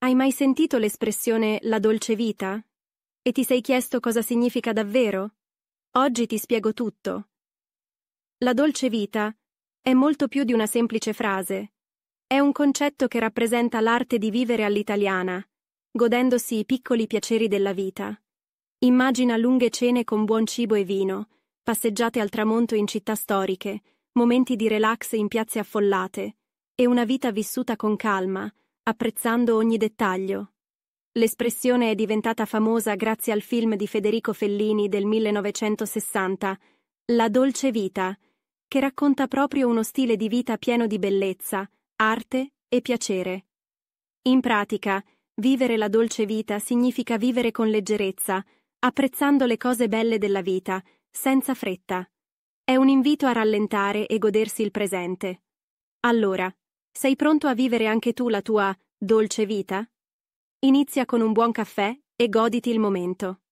Hai mai sentito l'espressione la dolce vita? E ti sei chiesto cosa significa davvero? Oggi ti spiego tutto. La dolce vita è molto più di una semplice frase. È un concetto che rappresenta l'arte di vivere all'italiana, godendosi i piccoli piaceri della vita. Immagina lunghe cene con buon cibo e vino, passeggiate al tramonto in città storiche, momenti di relax in piazze affollate, e una vita vissuta con calma, apprezzando ogni dettaglio. L'espressione è diventata famosa grazie al film di Federico Fellini del 1960, La dolce vita, che racconta proprio uno stile di vita pieno di bellezza, arte e piacere. In pratica, vivere la dolce vita significa vivere con leggerezza, apprezzando le cose belle della vita, senza fretta. È un invito a rallentare e godersi il presente. Allora, sei pronto a vivere anche tu la tua dolce vita? Inizia con un buon caffè e goditi il momento.